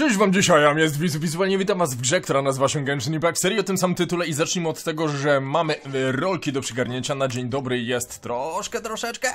Cześć wam dzisiaj, ja jest Wizu Wizualnie, witam was w grze, która nazywa się Genshin Impact serii o tym samym tytule i zacznijmy od tego, że mamy e, rolki do przygarnięcia na dzień dobry jest troszkę, troszeczkę,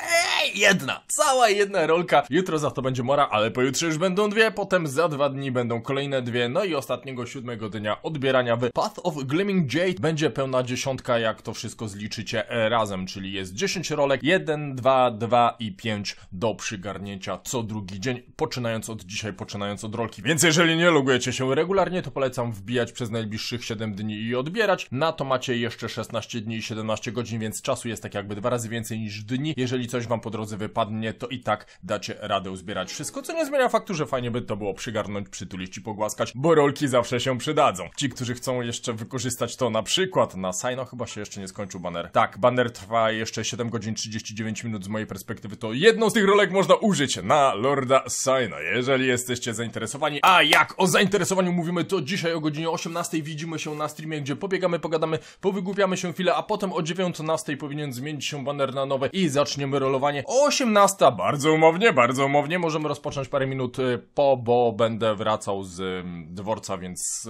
ej, jedna, cała jedna rolka, jutro za to będzie mora, ale pojutrze już będą dwie, potem za dwa dni będą kolejne dwie, no i ostatniego siódmego dnia odbierania w Path of Gleaming Jade będzie pełna dziesiątka, jak to wszystko zliczycie e, razem, czyli jest 10 rolek, 1, 2, 2 i 5 do przygarnięcia co drugi dzień, poczynając od dzisiaj, poczynając od rolki, więc jeżeli nie logujecie się regularnie, to polecam wbijać przez najbliższych 7 dni i odbierać. Na to macie jeszcze 16 dni i 17 godzin, więc czasu jest tak jakby dwa razy więcej niż dni. Jeżeli coś wam po drodze wypadnie, to i tak dacie radę uzbierać wszystko, co nie zmienia faktu, że fajnie by to było przygarnąć, przytulić i pogłaskać, bo rolki zawsze się przydadzą. Ci, którzy chcą jeszcze wykorzystać to na przykład na Sino, chyba się jeszcze nie skończył banner. Tak, banner trwa jeszcze 7 godzin 39 minut z mojej perspektywy, to jedną z tych rolek można użyć na Lorda Sino, jeżeli jesteście zainteresowani, a jak o zainteresowaniu mówimy, to dzisiaj o godzinie 18 widzimy się na streamie, gdzie pobiegamy, pogadamy, powygłupiamy się chwilę, a potem o 19 powinien zmienić się banner na nowe i zaczniemy rolowanie. O 18, bardzo umownie, bardzo umownie, możemy rozpocząć parę minut e, po, bo będę wracał z mm, dworca, więc...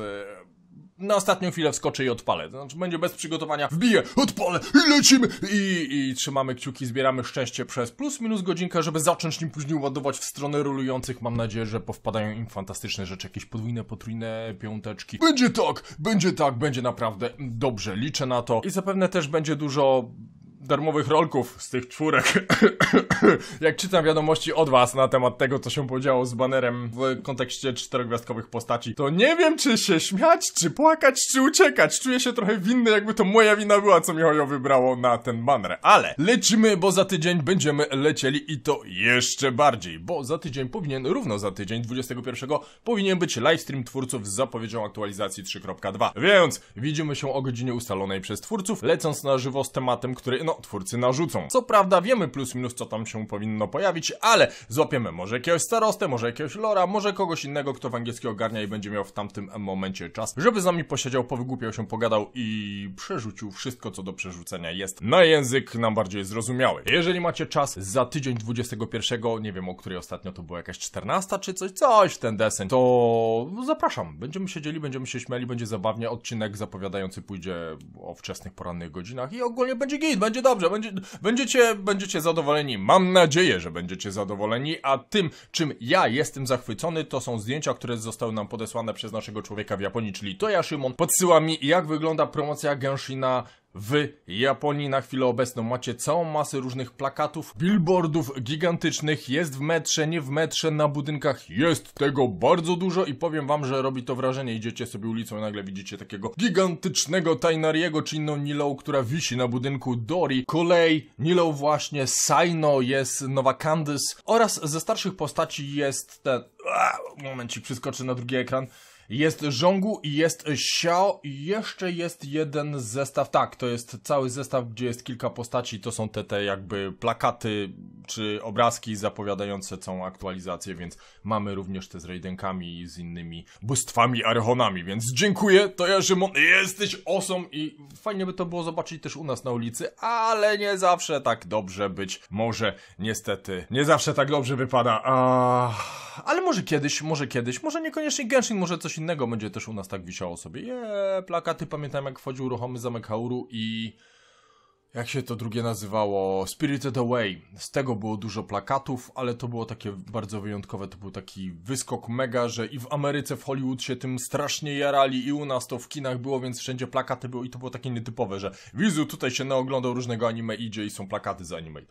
E, na ostatnią chwilę wskoczę i odpalę. To znaczy będzie bez przygotowania, wbiję, odpalę i lecimy i, i trzymamy kciuki, zbieramy szczęście przez plus minus godzinkę, żeby zacząć nim później ładować w stronę rolujących. Mam nadzieję, że powpadają im fantastyczne rzeczy, jakieś podwójne, potrójne piąteczki. Będzie tak, będzie tak, będzie naprawdę dobrze, liczę na to i zapewne też będzie dużo darmowych rolków z tych czwórek. Jak czytam wiadomości od was na temat tego, co się podziało z banerem w kontekście czterogwiazdkowych postaci, to nie wiem, czy się śmiać, czy płakać, czy uciekać. Czuję się trochę winny, jakby to moja wina była, co mi Hojo wybrało na ten baner. Ale lecimy, bo za tydzień będziemy lecieli i to jeszcze bardziej, bo za tydzień powinien, równo za tydzień, 21, powinien być livestream twórców z zapowiedzią aktualizacji 3.2. Więc widzimy się o godzinie ustalonej przez twórców, lecąc na żywo z tematem, który, no, twórcy narzucą. Co prawda wiemy plus minus co tam się powinno pojawić, ale złapiemy może jakiegoś starostę, może jakiegoś lora, może kogoś innego, kto w angielski ogarnia i będzie miał w tamtym momencie czas, żeby z nami posiedział, powygłupiał się, pogadał i przerzucił wszystko co do przerzucenia jest na język nam bardziej zrozumiały. Jeżeli macie czas za tydzień 21, nie wiem o której ostatnio to była jakaś 14 czy coś, coś w ten deseń, to zapraszam. Będziemy siedzieli, będziemy się śmiali, będzie zabawnie. Odcinek zapowiadający pójdzie o wczesnych porannych godzinach i ogólnie będzie git, będzie dobrze, będzie, będziecie, będziecie zadowoleni. Mam nadzieję, że będziecie zadowoleni, a tym, czym ja jestem zachwycony, to są zdjęcia, które zostały nam podesłane przez naszego człowieka w Japonii, czyli to ja, Szymon. Podsyła mi, jak wygląda promocja Genshina w Japonii na chwilę obecną macie całą masę różnych plakatów, billboardów gigantycznych, jest w metrze, nie w metrze, na budynkach jest tego bardzo dużo i powiem wam, że robi to wrażenie, idziecie sobie ulicą i nagle widzicie takiego gigantycznego Tainariego czy inną Nilą, która wisi na budynku Dori, Kolej, Nilą właśnie, Saino jest nowa Candice oraz ze starszych postaci jest ten... Momencik, przeskoczę na drugi ekran. Jest żongu, jest Xiao, i jeszcze jest jeden zestaw, tak, to jest cały zestaw, gdzie jest kilka postaci, to są te, te jakby plakaty czy obrazki zapowiadające całą aktualizację, więc mamy również te z Raidenkami i z innymi bóstwami Archonami, więc dziękuję, to ja Szymon, jesteś awesome i fajnie by to było zobaczyć też u nas na ulicy, ale nie zawsze tak dobrze być może, niestety, nie zawsze tak dobrze wypada, aaa... Ah ale może kiedyś, może kiedyś, może niekoniecznie Genshin, może coś innego będzie też u nas tak wisiało sobie. Je, plakaty, pamiętam jak wchodził ruchomy zamek Hauru i jak się to drugie nazywało, Spirited Away. Z tego było dużo plakatów, ale to było takie bardzo wyjątkowe, to był taki wyskok mega, że i w Ameryce, w Hollywood się tym strasznie jarali i u nas to w kinach było, więc wszędzie plakaty były i to było takie nietypowe, że wizu, tutaj się naoglądał różnego anime, idzie i są plakaty z anime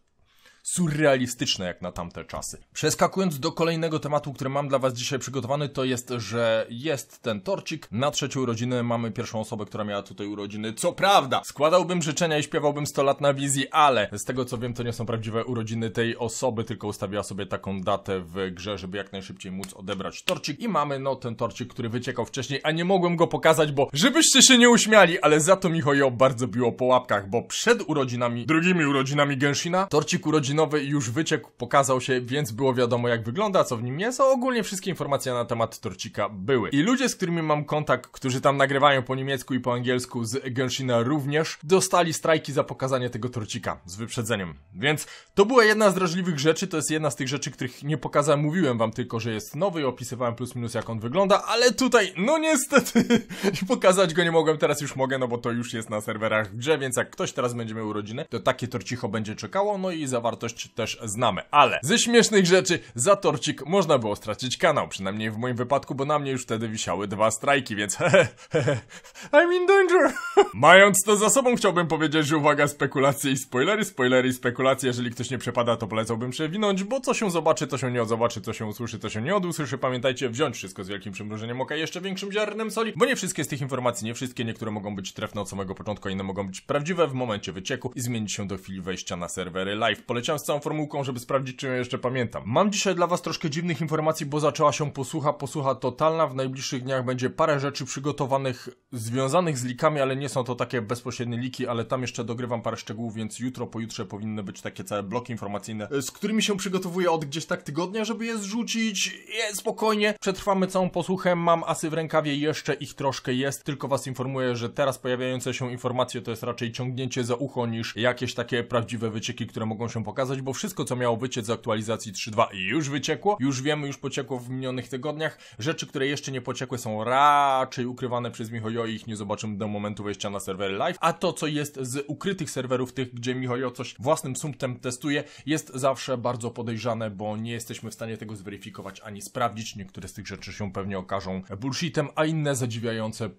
surrealistyczne jak na tamte czasy. Przeskakując do kolejnego tematu, który mam dla Was dzisiaj przygotowany, to jest, że jest ten torcik. Na trzecią urodziny mamy pierwszą osobę, która miała tutaj urodziny. Co prawda, składałbym życzenia i śpiewałbym 100 lat na wizji, ale z tego co wiem, to nie są prawdziwe urodziny tej osoby, tylko ustawiła sobie taką datę w grze, żeby jak najszybciej móc odebrać torcik. I mamy, no, ten torcik, który wyciekał wcześniej, a nie mogłem go pokazać, bo żebyście się nie uśmiali, ale za to mi Hojo bardzo biło po łapkach, bo przed urodzinami, drugimi urodzinami Genshina, torcik urodzin Nowy już wyciekł, pokazał się, więc było wiadomo jak wygląda, co w nim jest, a ogólnie wszystkie informacje na temat torcika były. I ludzie, z którymi mam kontakt, którzy tam nagrywają po niemiecku i po angielsku z Genshina również, dostali strajki za pokazanie tego torcika z wyprzedzeniem. Więc to była jedna z drażliwych rzeczy, to jest jedna z tych rzeczy, których nie pokazałem, mówiłem wam tylko, że jest nowy i opisywałem plus minus jak on wygląda, ale tutaj, no niestety, pokazać go nie mogłem, teraz już mogę, no bo to już jest na serwerach grze, więc jak ktoś teraz będzie miał urodziny, to takie torcicho będzie czekało, no i zawarto wartość też znamy. Ale ze śmiesznych rzeczy za torcik można było stracić kanał, przynajmniej w moim wypadku, bo na mnie już wtedy wisiały dwa strajki, więc hehe, hehe, I'm in danger. Mając to za sobą chciałbym powiedzieć, że uwaga, spekulacje i spoilery, spoilery i spekulacje, jeżeli ktoś nie przepada, to polecałbym przewinąć, bo co się zobaczy, to się nie zobaczy, co się usłyszy, to się nie odusłyszy. Pamiętajcie, wziąć wszystko z wielkim przymrużeniem oka jeszcze większym ziarnem soli, bo nie wszystkie z tych informacji, nie wszystkie, niektóre mogą być trefne od samego początku, a inne mogą być prawdziwe w momencie wycieku i zmienić się do chwili wejścia na serwery live. Poleciam z całą formułką, żeby sprawdzić, czy ją jeszcze pamiętam. Mam dzisiaj dla Was troszkę dziwnych informacji, bo zaczęła się posłucha, posłucha totalna. W najbliższych dniach będzie parę rzeczy przygotowanych, związanych z likami, ale nie są to takie bezpośrednie liki, ale tam jeszcze dogrywam parę szczegółów, więc jutro, pojutrze powinny być takie całe bloki informacyjne, e, z którymi się przygotowuję od gdzieś tak tygodnia, żeby je zrzucić. Je, spokojnie, przetrwamy całą posłuchę, mam asy w rękawie, jeszcze ich troszkę jest, tylko Was informuję, że teraz pojawiające się informacje to jest raczej ciągnięcie za ucho niż jakieś takie prawdziwe wycieki, które mogą się pokazać pokazać, bo wszystko co miało wyciec z aktualizacji 3.2 już wyciekło, już wiemy, już pociekło w minionych tygodniach. Rzeczy, które jeszcze nie pociekły są raczej ukrywane przez Mihojo i ich nie zobaczymy do momentu wejścia na serwery live, a to co jest z ukrytych serwerów, tych gdzie Mihojo coś własnym sumptem testuje, jest zawsze bardzo podejrzane, bo nie jesteśmy w stanie tego zweryfikować ani sprawdzić. Niektóre z tych rzeczy się pewnie okażą bullshitem, a inne zadziwiające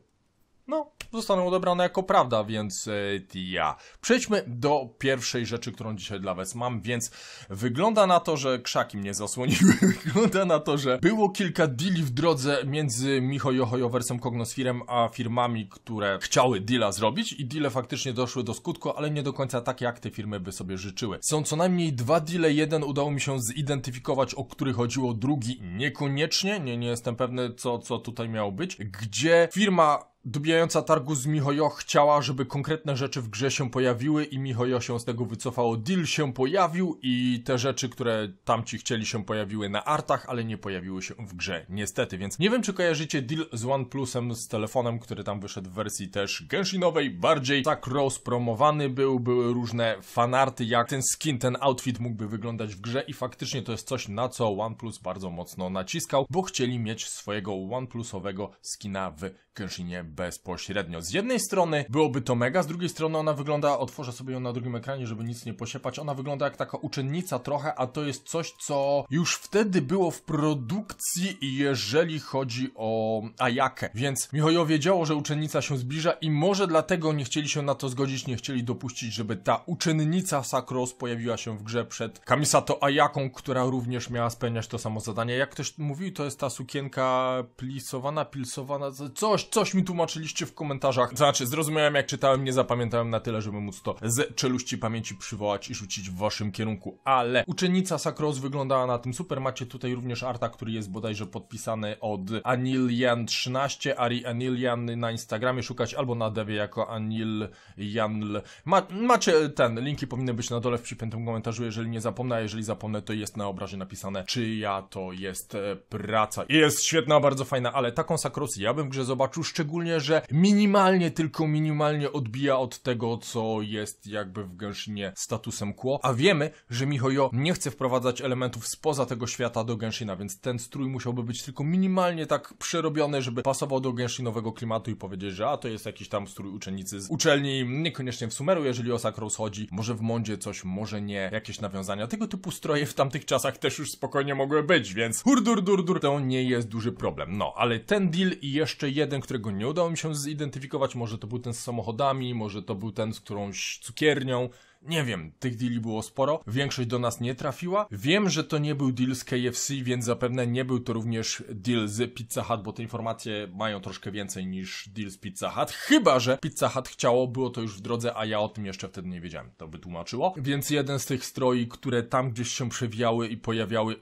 no, zostaną odebrane jako prawda, więc ja. E, Przejdźmy do pierwszej rzeczy, którą dzisiaj dla Was mam, więc wygląda na to, że krzaki mnie zasłoniły, wygląda na to, że było kilka deali w drodze między Micho Johojowersem Kognosfirem, a firmami, które chciały deala zrobić i deale faktycznie doszły do skutku, ale nie do końca takie, jak te firmy by sobie życzyły. Są co najmniej dwa deale, jeden udało mi się zidentyfikować, o który chodziło, drugi niekoniecznie, nie, nie jestem pewny, co, co tutaj miało być, gdzie firma Dobijająca targu z Mihojo chciała, żeby konkretne rzeczy w grze się pojawiły i Mihojo się z tego wycofało. Deal się pojawił i te rzeczy, które tamci chcieli się pojawiły na artach, ale nie pojawiły się w grze, niestety. Więc nie wiem, czy kojarzycie deal z OnePlusem, z telefonem, który tam wyszedł w wersji też Genshinowej, bardziej tak rozpromowany był, były różne fanarty, jak ten skin, ten outfit mógłby wyglądać w grze i faktycznie to jest coś, na co OnePlus bardzo mocno naciskał, bo chcieli mieć swojego OnePlusowego skina w Genshinie bezpośrednio. Z jednej strony byłoby to mega, z drugiej strony ona wygląda, otworzę sobie ją na drugim ekranie, żeby nic nie posiepać, ona wygląda jak taka uczennica trochę, a to jest coś, co już wtedy było w produkcji, jeżeli chodzi o Ajakę. Więc Mihojo wiedziało, że uczennica się zbliża i może dlatego nie chcieli się na to zgodzić, nie chcieli dopuścić, żeby ta uczennica Sakros pojawiła się w grze przed Kamisato Ajaką, która również miała spełniać to samo zadanie. Jak ktoś mówił, to jest ta sukienka plisowana, pilsowana, coś, coś mi tłumaczy zobaczyliście w komentarzach. Znaczy, zrozumiałem jak czytałem, nie zapamiętałem na tyle, żeby móc to z czeluści pamięci przywołać i rzucić w waszym kierunku. Ale uczennica Sakros wyglądała na tym super. Macie tutaj również arta, który jest bodajże podpisany od Anilian13, Ari Anilian na Instagramie szukać albo na devie jako Anilianl. Ma, macie ten, linki powinny być na dole w przypiętym komentarzu, jeżeli nie zapomnę, a jeżeli zapomnę, to jest na obrazie napisane, czyja to jest e, praca. jest świetna, bardzo fajna, ale taką Sakros ja bym w grze zobaczył, szczególnie szczególnie, że minimalnie, tylko minimalnie odbija od tego, co jest jakby w Genshinie statusem quo, a wiemy, że Michojo nie chce wprowadzać elementów spoza tego świata do Genshina, więc ten strój musiałby być tylko minimalnie tak przerobiony, żeby pasował do Genshinowego klimatu i powiedzieć, że a to jest jakiś tam strój uczennicy z uczelni, niekoniecznie w Sumeru, jeżeli o Sakros chodzi, może w Mondzie coś, może nie, jakieś nawiązania. Tego typu stroje w tamtych czasach też już spokojnie mogły być, więc hurdur, durdur, to nie jest duży problem. No, ale ten deal i jeszcze jeden, którego nie udało mi się zidentyfikować, może to był ten z samochodami, może to był ten z którąś cukiernią, nie wiem, tych deali było sporo, większość do nas nie trafiła. Wiem, że to nie był deal z KFC, więc zapewne nie był to również deal z Pizza Hut, bo te informacje mają troszkę więcej niż deal z Pizza Hut. Chyba, że Pizza Hut chciało, było to już w drodze, a ja o tym jeszcze wtedy nie wiedziałem. To by tłumaczyło. Więc jeden z tych stroi, które tam gdzieś się przewijały i pojawiały,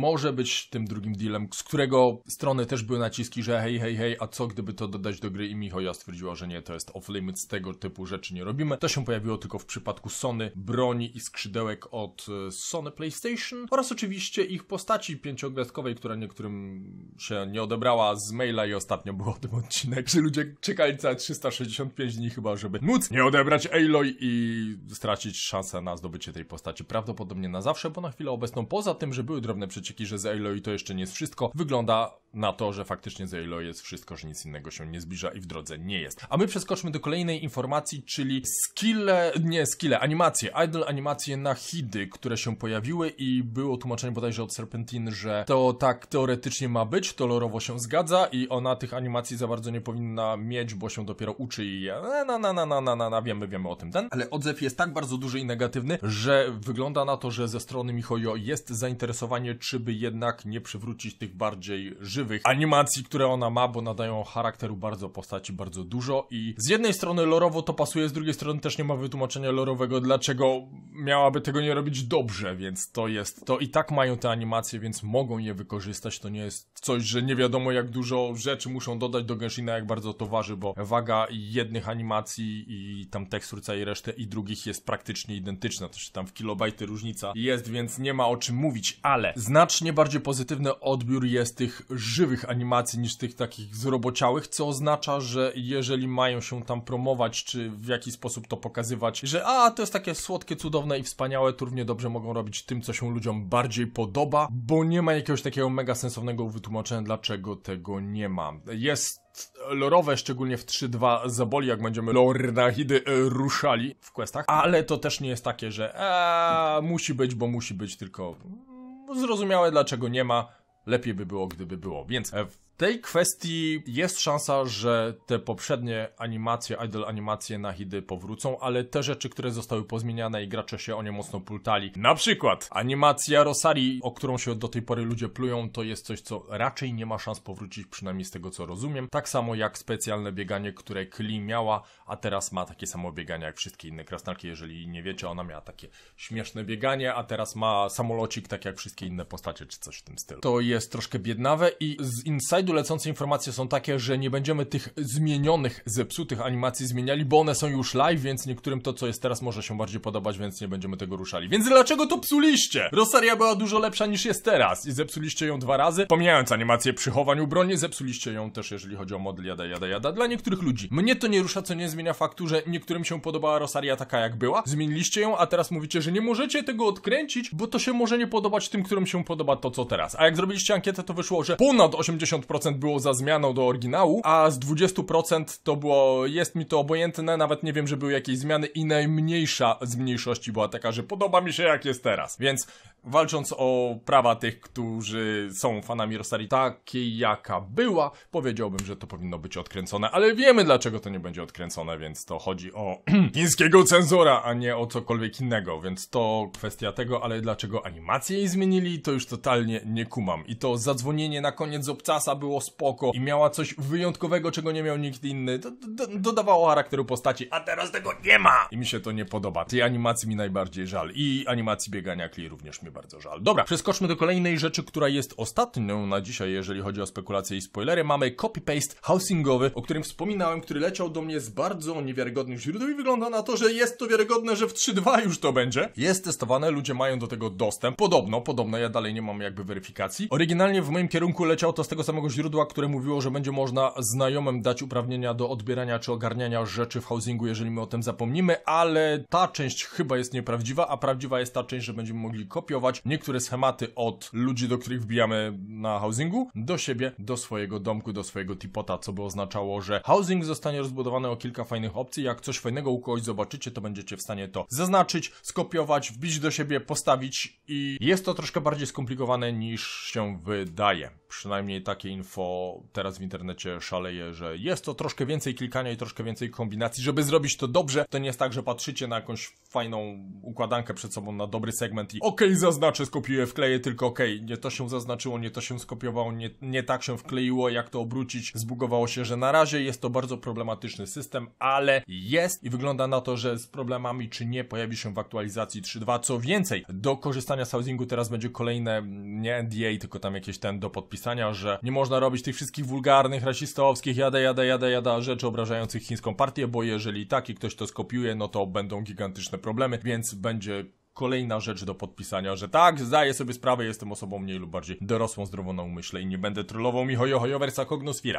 może być tym drugim dealem, z którego strony też były naciski, że hej, hej, hej, a co gdyby to dodać do gry i Michoja stwierdziła, że nie, to jest off-limit, tego typu rzeczy nie robimy. To się pojawiło tylko w przypadku Sony Sony broni i skrzydełek od e, Sony PlayStation oraz oczywiście ich postaci pięciogwiazdkowej, która niektórym się nie odebrała z maila i ostatnio był o tym odcinek, że ludzie czekali całe 365 dni chyba, żeby móc nie odebrać Aloy i stracić szansę na zdobycie tej postaci prawdopodobnie na zawsze, bo na chwilę obecną poza tym, że były drobne przecieki, że z Aloy to jeszcze nie jest wszystko, wygląda na to, że faktycznie za Halo jest wszystko, że nic innego się nie zbliża i w drodze nie jest. A my przeskoczmy do kolejnej informacji, czyli skille, nie skille, animacje, idle animacje na hidy, które się pojawiły i było tłumaczenie bodajże od Serpentin, że to tak teoretycznie ma być, to lorowo się zgadza i ona tych animacji za bardzo nie powinna mieć, bo się dopiero uczy i na, na, na, na, na, na, na, na wiemy, wiemy o tym ten, ale odzew jest tak bardzo duży i negatywny, że wygląda na to, że ze strony Michojo jest zainteresowanie, czy by jednak nie przywrócić tych bardziej żywych żywych animacji, które ona ma, bo nadają charakteru bardzo postaci bardzo dużo i z jednej strony lorowo to pasuje, z drugiej strony też nie ma wytłumaczenia lorowego, dlaczego miałaby tego nie robić dobrze, więc to jest, to i tak mają te animacje, więc mogą je wykorzystać, to nie jest coś, że nie wiadomo jak dużo rzeczy muszą dodać do Genshina, jak bardzo to waży, bo waga jednych animacji i tam tekstur całej reszty i drugich jest praktycznie identyczna, się tam w kilobajty różnica jest, więc nie ma o czym mówić, ale znacznie bardziej pozytywny odbiór jest tych żywych animacji niż tych takich zrobociałych, co oznacza, że jeżeli mają się tam promować, czy w jakiś sposób to pokazywać, że a, to jest takie słodkie, cudowne i wspaniałe, to równie dobrze mogą robić tym, co się ludziom bardziej podoba, bo nie ma jakiegoś takiego mega sensownego wytłumaczenia, dlaczego tego nie ma. Jest lorowe, szczególnie w 3-2 zaboli, jak będziemy lornahidy e, ruszali w questach, ale to też nie jest takie, że eee, musi być, bo musi być, tylko mm, zrozumiałe dlaczego nie ma, lepiej by było, gdyby było. Więc e, tej kwestii jest szansa, że te poprzednie animacje, idol animacje na hidy powrócą, ale te rzeczy, które zostały pozmieniane i gracze się o nie mocno pultali. Na przykład animacja Rosari, o którą się do tej pory ludzie plują, to jest coś, co raczej nie ma szans powrócić, przynajmniej z tego co rozumiem. Tak samo jak specjalne bieganie, które Kli miała, a teraz ma takie samo bieganie jak wszystkie inne krasnalki. Jeżeli nie wiecie, ona miała takie śmieszne bieganie, a teraz ma samolocik tak jak wszystkie inne postacie, czy coś w tym stylu. To jest troszkę biednawe i z Inside Niekiedy lecące informacje są takie, że nie będziemy tych zmienionych, zepsutych animacji zmieniali, bo one są już live, więc niektórym to, co jest teraz, może się bardziej podobać, więc nie będziemy tego ruszali. Więc dlaczego to psuliście? Rosaria była dużo lepsza niż jest teraz i zepsuliście ją dwa razy. Pomijając animację przychowań u broni, zepsuliście ją też, jeżeli chodzi o model jada, jada, jada. Dla niektórych ludzi. Mnie to nie rusza, co nie zmienia faktu, że niektórym się podobała Rosaria taka, jak była. Zmieniliście ją, a teraz mówicie, że nie możecie tego odkręcić, bo to się może nie podobać tym, którym się podoba to, co teraz. A jak zrobiliście ankietę, to wyszło, że ponad 80% 20% było za zmianą do oryginału, a z 20% to było, jest mi to obojętne, nawet nie wiem, że były jakieś zmiany i najmniejsza z mniejszości była taka, że podoba mi się jak jest teraz. Więc walcząc o prawa tych, którzy są fanami Rosarii takiej jaka była, powiedziałbym, że to powinno być odkręcone, ale wiemy dlaczego to nie będzie odkręcone, więc to chodzi o chińskiego cenzora, a nie o cokolwiek innego, więc to kwestia tego, ale dlaczego animację jej zmienili, to już totalnie nie kumam. I to zadzwonienie na koniec z obcasa było było spoko i miała coś wyjątkowego, czego nie miał nikt inny. to, dodawało charakteru postaci, a teraz tego nie ma! I mi się to nie podoba. Tej animacji mi najbardziej żal i animacji biegania Kli również mi bardzo żal. Dobra, przeskoczmy do kolejnej rzeczy, która jest ostatnią na dzisiaj, jeżeli chodzi o spekulacje i spoilery. Mamy copy-paste housingowy, o którym wspominałem, który leciał do mnie z bardzo niewiarygodnych źródeł i wygląda na to, że jest to wiarygodne, że w 3.2 już to będzie. Jest testowane, ludzie mają do tego dostęp. Podobno, podobno, ja dalej nie mam jakby weryfikacji. Oryginalnie w moim kierunku leciał to z tego samego źródła, które mówiło, że będzie można znajomym dać uprawnienia do odbierania czy ogarniania rzeczy w housingu, jeżeli my o tym zapomnimy, ale ta część chyba jest nieprawdziwa, a prawdziwa jest ta część, że będziemy mogli kopiować niektóre schematy od ludzi, do których wbijamy na housingu, do siebie, do swojego domku, do swojego tipota, co by oznaczało, że housing zostanie rozbudowany o kilka fajnych opcji. Jak coś fajnego u kogoś zobaczycie, to będziecie w stanie to zaznaczyć, skopiować, wbić do siebie, postawić i jest to troszkę bardziej skomplikowane niż się wydaje. Przynajmniej takie info teraz w internecie szaleje, że jest to troszkę więcej klikania i troszkę więcej kombinacji. Żeby zrobić to dobrze, to nie jest tak, że patrzycie na jakąś fajną układankę przed sobą, na dobry segment i okej, okay, zaznaczę, skopiuję, wkleję, tylko okej, okay, nie to się zaznaczyło, nie to się skopiowało, nie, nie tak się wkleiło, jak to obrócić. Zbugowało się, że na razie jest to bardzo problematyczny system, ale jest i wygląda na to, że z problemami czy nie pojawi się w aktualizacji 3.2. Co więcej, do korzystania z housingu teraz będzie kolejne, nie NDA, tylko tam jakieś ten do podpisania pisania, że nie można robić tych wszystkich wulgarnych, rasistowskich, jada, jada, jada, jada rzeczy obrażających chińską partię, bo jeżeli i ktoś to skopiuje, no to będą gigantyczne problemy, więc będzie kolejna rzecz do podpisania, że tak, zdaję sobie sprawę, jestem osobą mniej lub bardziej dorosłą, zdrową na umyśle i nie będę trollował mi hojo hojo wersa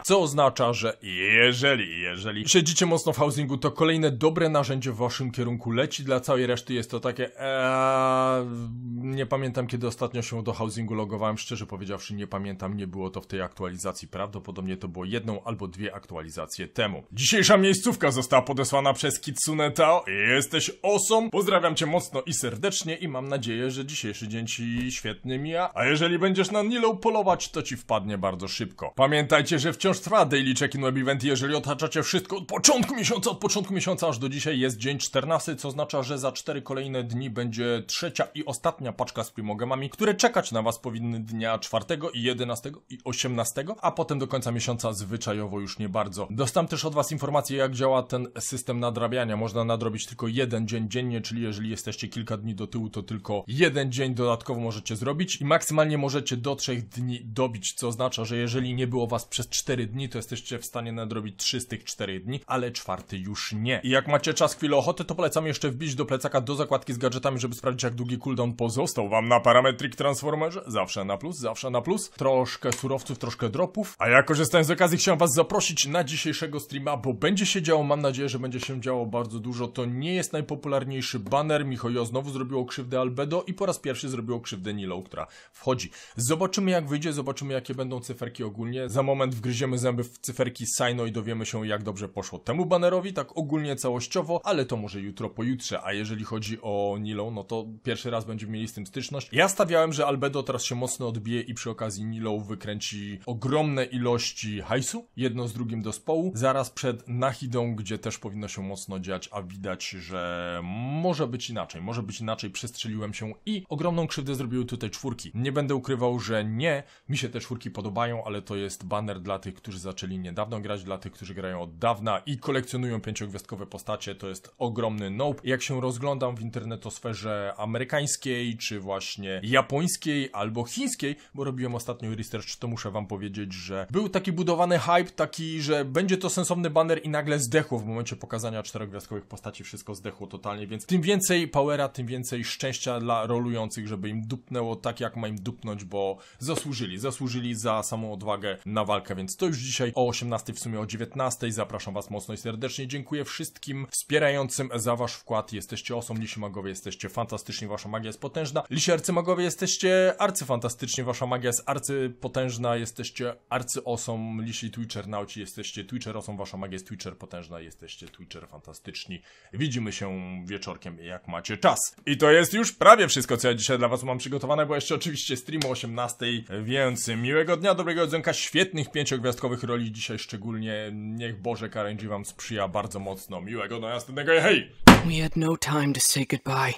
Co oznacza, że jeżeli, jeżeli siedzicie mocno w housingu, to kolejne dobre narzędzie w waszym kierunku leci, dla całej reszty jest to takie ee, nie pamiętam kiedy ostatnio się do housingu logowałem, szczerze powiedziawszy nie pamiętam, nie było to w tej aktualizacji, prawdopodobnie to było jedną albo dwie aktualizacje temu. Dzisiejsza miejscówka została podesłana przez Kitsune Tao, jesteś osom, pozdrawiam cię mocno i serdecznie serdecznie i mam nadzieję, że dzisiejszy dzień ci świetny mija. A jeżeli będziesz na Nilą polować, to ci wpadnie bardzo szybko. Pamiętajcie, że wciąż trwa Daily Check-in Web Event jeżeli otaczacie wszystko od początku miesiąca, od początku miesiąca aż do dzisiaj jest dzień 14, co oznacza, że za 4 kolejne dni będzie trzecia i ostatnia paczka z primogemami, które czekać na was powinny dnia 4 i 11 i 18, a potem do końca miesiąca zwyczajowo już nie bardzo. Dostam też od was informację, jak działa ten system nadrabiania. Można nadrobić tylko jeden dzień dziennie, czyli jeżeli jesteście kilka dni do tyłu, to tylko jeden dzień dodatkowo możecie zrobić i maksymalnie możecie do trzech dni dobić, co oznacza, że jeżeli nie było was przez cztery dni, to jesteście w stanie nadrobić trzy z tych cztery dni, ale czwarty już nie. I jak macie czas, chwilę ochoty, to polecam jeszcze wbić do plecaka do zakładki z gadżetami, żeby sprawdzić jak długi cooldown pozostał wam na parametrik Transformerze. Zawsze na plus, zawsze na plus. Troszkę surowców, troszkę dropów. A ja korzystając z okazji chciałem was zaprosić na dzisiejszego streama, bo będzie się działo, mam nadzieję, że będzie się działo bardzo dużo. To nie jest najpopularniejszy banner. Michał, ja znowu zrobiło krzywdę Albedo i po raz pierwszy zrobiło krzywdę Nilą, która wchodzi. Zobaczymy jak wyjdzie, zobaczymy jakie będą cyferki ogólnie. Za moment wgryziemy zęby w cyferki Sino i dowiemy się jak dobrze poszło temu banerowi, tak ogólnie całościowo, ale to może jutro, pojutrze, a jeżeli chodzi o Nilą, no to pierwszy raz będziemy mieli z tym styczność. Ja stawiałem, że Albedo teraz się mocno odbije i przy okazji Nilą wykręci ogromne ilości hajsu, jedno z drugim do społu, zaraz przed Nahidą, gdzie też powinno się mocno dziać, a widać, że może być inaczej, może być inaczej inaczej przestrzeliłem się i ogromną krzywdę zrobiły tutaj czwórki. Nie będę ukrywał, że nie, mi się te czwórki podobają, ale to jest banner dla tych, którzy zaczęli niedawno grać, dla tych, którzy grają od dawna i kolekcjonują pięciogwiazdkowe postacie, to jest ogromny nope. Jak się rozglądam w internetosferze amerykańskiej, czy właśnie japońskiej, albo chińskiej, bo robiłem ostatnio research, to muszę wam powiedzieć, że był taki budowany hype, taki, że będzie to sensowny banner i nagle zdechło w momencie pokazania czterogwiazdkowych postaci, wszystko zdechło totalnie, więc tym więcej powera, tym więcej więcej szczęścia dla rolujących, żeby im dupnęło tak, jak ma im dupnąć, bo zasłużyli. Zasłużyli za samą odwagę na walkę, więc to już dzisiaj o 18, w sumie o 19. Zapraszam Was mocno i serdecznie. Dziękuję wszystkim wspierającym za Wasz wkład. Jesteście osom, lisi magowie, jesteście fantastyczni, Wasza magia jest potężna. Lisi arcymagowie, jesteście arcyfantastyczni, Wasza magia jest arcypotężna, jesteście arcyosom, lisi nauci, jesteście twitcherosom, Wasza magia jest twitcher potężna, jesteście twitcher fantastyczni. Widzimy się wieczorkiem, jak macie czas. I to jest już prawie wszystko, co ja dzisiaj dla was mam przygotowane, bo jeszcze oczywiście stream o 18, więc miłego dnia, dobrego jedzonka, świetnych pięciogwiazdkowych roli dzisiaj szczególnie. Niech Boże Karenji wam sprzyja bardzo mocno. Miłego do następnego i hej! We had no time to say goodbye.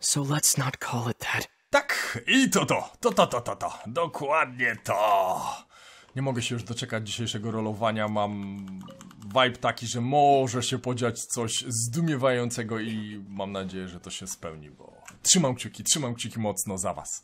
So let's not call it that. Tak, i to to, to to to to to, dokładnie to. Nie mogę się już doczekać dzisiejszego rolowania, mam vibe taki, że może się podziać coś zdumiewającego i mam nadzieję, że to się spełni, bo trzymam kciuki, trzymam kciuki mocno za was.